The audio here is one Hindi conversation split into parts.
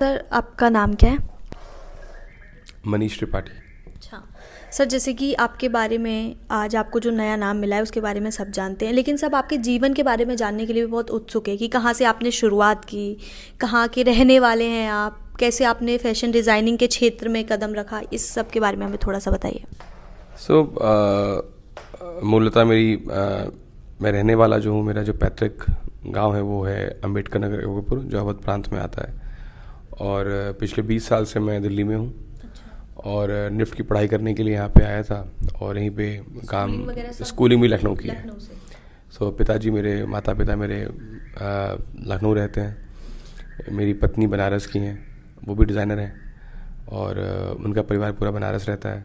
सर आपका नाम क्या है मनीष त्रिपाठी अच्छा सर जैसे कि आपके बारे में आज आपको जो नया नाम मिला है उसके बारे में सब जानते हैं लेकिन सब आपके जीवन के बारे में जानने के लिए भी बहुत उत्सुक है कि कहाँ से आपने शुरुआत की कहाँ के रहने वाले हैं आप कैसे आपने फैशन डिज़ाइनिंग के क्षेत्र में कदम रखा इस सब के बारे में हमें थोड़ा सा बताइए सो so, मूलतः मेरी आ, मैं रहने वाला जो हूँ मेरा जो पैतृक गाँव है वो है अम्बेडकर नगर योगपुर जो अवध प्रांत में आता है और पिछले 20 साल से मैं दिल्ली में हूँ अच्छा। और निफ्ट की पढ़ाई करने के लिए यहाँ पे आया था और यहीं पे काम स्कूलिंग भी लखनऊ की है सो so, पिताजी मेरे माता पिता मेरे लखनऊ रहते हैं मेरी पत्नी बनारस की हैं वो भी डिज़ाइनर हैं और उनका परिवार पूरा बनारस रहता है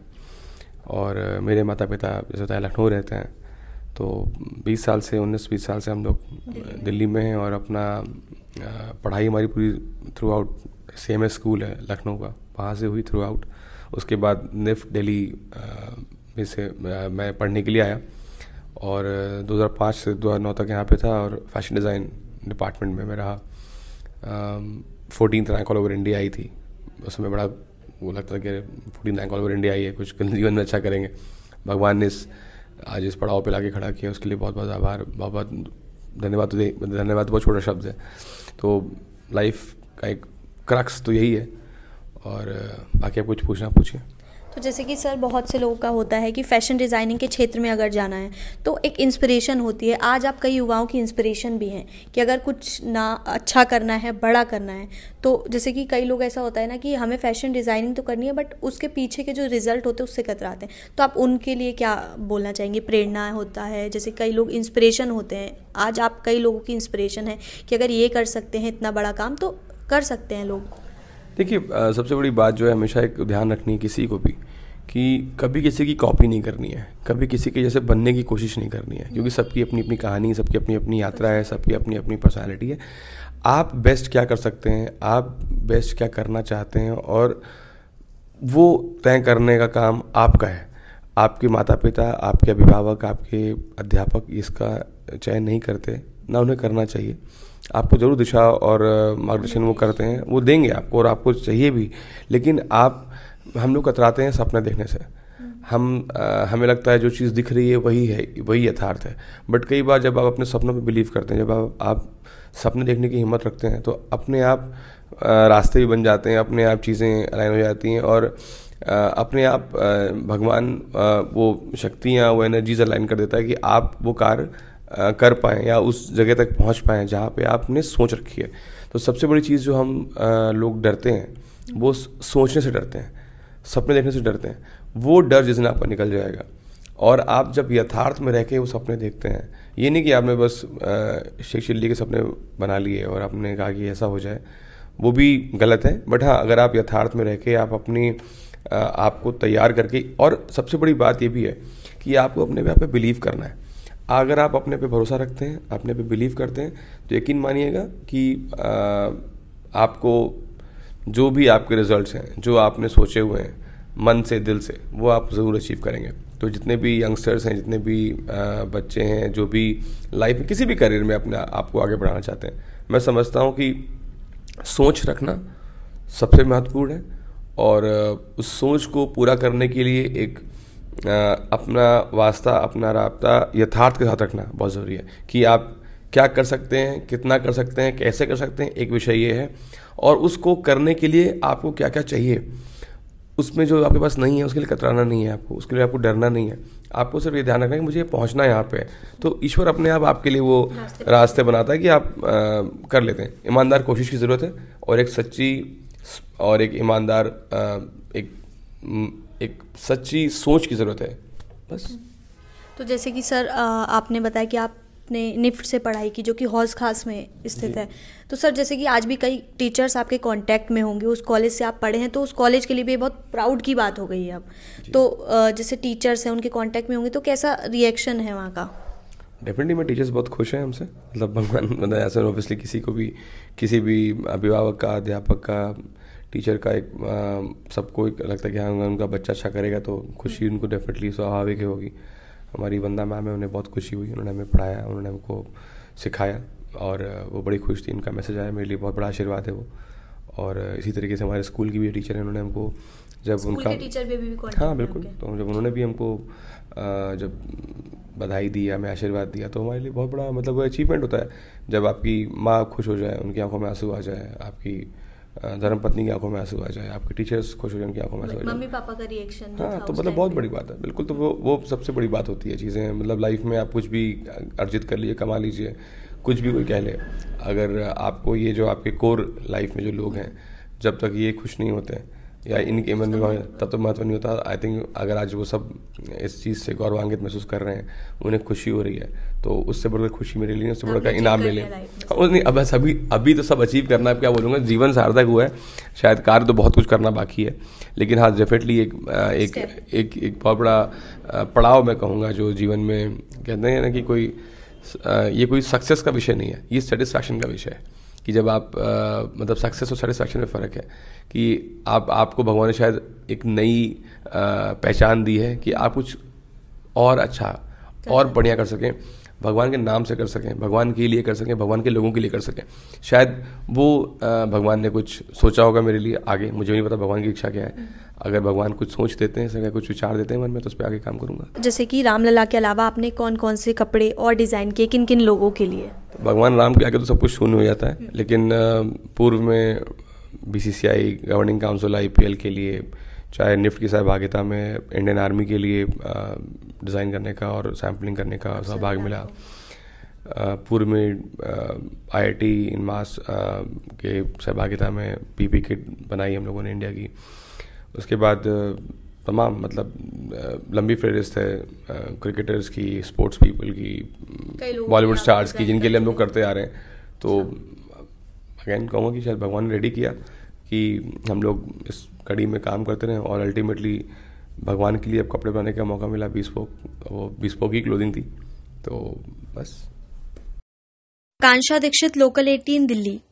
और मेरे माता पिता जैसे बताया लखनऊ रहते हैं तो 20 साल से 19 20 साल से हम लोग दिल्ली में हैं और अपना पढ़ाई हमारी पूरी throughout same S school है लखनऊ का वहाँ से हुई थ्रू आउट उसके बाद निफ्ट डेली में से मैं पढ़ने के लिए आया और 2005 से 2009 तक यहाँ पे था और फैशन डिज़ाइन डिपार्टमेंट में मैं रहा fourteen rank all over India आई थी उसमें बड़ा वो लगता था कि fourteen rank all over India आई है कुछ जीवन में अच्छा करेंगे भगवान ने इस आज इस पड़ाव पे लाके खड़ा किया उसके लिए बहुत बहुत आभार बहुत बहुत धन्यवाद तो धन्यवाद बहुत छोटा शब्द है तो लाइफ का एक क्रक्स तो यही है और बाकी आप कुछ पूछना पूछिए तो जैसे कि सर बहुत से लोगों का होता है कि फैशन डिज़ाइनिंग के क्षेत्र में अगर जाना है तो एक इंस्पिरेशन होती है आज आप कई युवाओं की इंस्पिरेशन भी हैं कि अगर कुछ ना अच्छा करना है बड़ा करना है तो जैसे कि कई लोग ऐसा होता है ना कि हमें फैशन डिज़ाइनिंग तो करनी है बट उसके पीछे के जो रिज़ल्ट होते हैं उससे कतराते हैं तो आप उनके लिए क्या बोलना चाहेंगे प्रेरणा होता है जैसे कई लोग इंस्पिरेशन होते हैं आज आप कई लोगों की इंस्पिरेशन है कि अगर ये कर सकते हैं इतना बड़ा काम तो कर सकते हैं लोग देखिए सबसे बड़ी बात जो है हमेशा एक ध्यान रखनी है किसी को भी कि कभी किसी की कॉपी नहीं करनी है कभी किसी के जैसे बनने की कोशिश नहीं करनी है क्योंकि सबकी अपनी अपनी कहानी सबकी अपनी अपनी यात्रा है सबकी अपनी अपनी पर्सनैलिटी है आप बेस्ट क्या कर सकते हैं आप बेस्ट क्या करना चाहते हैं और वो तय करने का काम आपका है आपके माता पिता आपके अभिभावक आपके अध्यापक इसका चयन नहीं करते ना उन्हें करना चाहिए आपको ज़रूर दिशा और मार्गदर्शन वो करते हैं वो देंगे आपको और आपको चाहिए भी लेकिन आप हम लोग कतराते हैं सपना देखने से हम आ, हमें लगता है जो चीज़ दिख रही है वही है वही यथार्थ है बट कई बार जब आप अपने सपनों पे बिलीव करते हैं जब आप आप सपने देखने की हिम्मत रखते हैं तो अपने आप आ, रास्ते भी बन जाते हैं अपने आप चीज़ें अलाइन हो जाती हैं और आ, अपने आप भगवान वो शक्तियाँ वो एनर्जीज अलाइन कर देता है कि आप वो कार्य कर पाएँ या उस जगह तक पहुँच पाएँ जहाँ पर आपने सोच रखी है तो सबसे बड़ी चीज़ जो हम लोग डरते हैं वो सोचने से डरते हैं सपने देखने से डरते हैं वो डर जिस दिन आपका निकल जाएगा और आप जब यथार्थ में रह के वो सपने देखते हैं ये नहीं कि आपने बस शेख शिल्ली के सपने बना लिए और आपने कहा कि ऐसा हो जाए वो भी गलत है बट हाँ अगर आप यथार्थ में रह के आप अपनी आपको तैयार करके और सबसे बड़ी बात ये भी है कि आपको अपने आप पर बिलीव करना है अगर आप अपने पे भरोसा रखते हैं अपने पे बिलीव करते हैं तो यकीन मानिएगा कि आपको जो भी आपके रिजल्ट्स हैं जो आपने सोचे हुए हैं मन से दिल से वो आप ज़रूर अचीव करेंगे तो जितने भी यंगस्टर्स हैं जितने भी बच्चे हैं जो भी लाइफ में किसी भी करियर में अपने आपको आगे बढ़ाना चाहते हैं मैं समझता हूँ कि सोच रखना सबसे महत्वपूर्ण है और उस सोच को पूरा करने के लिए एक अपना वास्ता अपना रबता यथार्थ के साथ रखना बहुत ज़रूरी है कि आप क्या कर सकते हैं कितना कर सकते हैं कैसे कर सकते हैं एक विषय ये है और उसको करने के लिए आपको क्या क्या चाहिए उसमें जो आपके पास नहीं है उसके लिए कतराना नहीं है आपको उसके लिए आपको डरना नहीं है आपको सिर्फ ये ध्यान रखना है कि मुझे पहुंचना है यहाँ पे तो ईश्वर अपने आप आपके लिए वो रास्ते बनाता है कि आप आ, कर लेते हैं ईमानदार कोशिश की ज़रूरत है और एक सच्ची और एक ईमानदार एक एक सच्ची सोच की ज़रूरत है बस हम्म। तो जैसे कि सर आपने बताया कि आप ने निफ्ट से पढ़ाई की जो कि हौज खास में स्थित है तो सर जैसे कि आज भी कई टीचर्स आपके कांटेक्ट में होंगे उस कॉलेज से आप पढ़े हैं तो उस कॉलेज के लिए भी बहुत प्राउड की बात हो गई है अब तो जैसे टीचर्स हैं उनके कांटेक्ट में होंगे तो कैसा रिएक्शन है वहाँ का डेफिनेटली मैं टीचर्स बहुत खुश हैं हमसे मतलब भगवान मतलब ऐसा ऑब्वियसली किसी को भी किसी भी अभिभावक का अध्यापक का टीचर का एक सबको एक लगता है कि हाँ उनका बच्चा अच्छा करेगा तो खुशी उनको डेफिनेटली स्वाभाविक ही होगी हमारी बंदा मैम है उन्हें बहुत खुशी हुई उन्होंने हमें पढ़ाया उन्होंने हमको सिखाया और वो बड़ी खुश थी इनका मैसेज आया मेरे लिए बहुत बड़ा आशीर्वाद है वो और इसी तरीके से हमारे स्कूल की भी टीचर है उन्होंने हमको जब उनका टीचर भी, भी हाँ बिल्कुल तो जब उन्होंने भी हमको जब बधाई दी हमें आशीर्वाद दिया तो हमारे लिए बहुत बड़ा मतलब वो अचीवमेंट होता है जब आपकी माँ खुश हो जाए उनकी आंखों में आंसू आ जाए आपकी धर्मपत्नी की आंखों में आंसू आ जाए आपके टीचर्स खुश हो जाए उनकी आंखों में आंसू आ जाए मम्मी पापा का रिएक्शन हाँ तो मतलब बहुत बड़ी बात है बिल्कुल तो वो वो सबसे बड़ी बात होती है चीज़ें मतलब लाइफ में आप कुछ भी अर्जित कर लीजिए कमा लीजिए कुछ भी कोई कह ले अगर आपको ये जो आपके कोर लाइफ में जो लोग हैं जब तक ये खुश नहीं होते हैं या इन मन में तब तो महत्व नहीं होता आई थिंक अगर आज वो सब इस चीज़ से गौरवान्वित महसूस कर रहे हैं उन्हें खुशी हो रही है तो उससे बढ़कर खुशी मेरे लिए उससे बढ़कर हाँ, इनाम तो मिले और नहीं अब सभी अभी तो सब अचीव करना है क्या बोलूँगा जीवन सार्थक हुआ है शायद कार्य तो बहुत कुछ करना बाकी है लेकिन हाँ डेफिनेटली एक एक एक एक बहुत बड़ा पड़ाव मैं कहूँगा जो जीवन में कहते हैं ना कि कोई ये कोई सक्सेस का विषय नहीं है ये सेटिस्फैक्शन का विषय है कि जब आप आ, मतलब सक्सेस और सेटिस्फैक्शन में फ़र्क है कि आप आपको भगवान ने शायद एक नई पहचान दी है कि आप कुछ और अच्छा और बढ़िया कर सकें भगवान के नाम से कर सकें भगवान के लिए कर सकें भगवान के लोगों के लिए कर सकें शायद वो भगवान ने कुछ सोचा होगा मेरे लिए आगे मुझे नहीं पता भगवान की इच्छा क्या है अगर भगवान कुछ सोच देते हैं अगर कुछ विचार देते हैं मन में तो उस पर आगे काम करूँगा जैसे कि रामलला के अलावा आपने कौन कौन से कपड़े और डिज़ाइन किए किन किन लोगों के लिए भगवान राम के आगे तो सब कुछ शून्य हो जाता है लेकिन पूर्व में B I governing council L के लिए चाहे निफ्ट की सहभागिता में इंडियन आर्मी के लिए डिज़ाइन करने का और सैम्पलिंग करने का अच्छा, सौभाग्य मिला पूर्व में आई आई टी इन मास के सहभागिता में पी पी किट बनाई हम लोगों ने इंडिया की उसके बाद तमाम मतलब लंबी फहरिस्त है क्रिकेटर्स की स्पोर्ट्स पीपल की बॉलीवुड स्टार्स की जिनके लिए हम लोग करते आ रहे हैं तो अगेन अच्छा। कहूँगा कि शायद भगवान ने रेडी किया कि हम लोग इस कड़ी में काम करते रहें और अल्टीमेटली भगवान के लिए अब कपड़े पहनने का मौका मिला बीसपोक वो बीसपोक ही क्लोथिंग थी तो बस कांशा दीक्षित लोकल 18 दिल्ली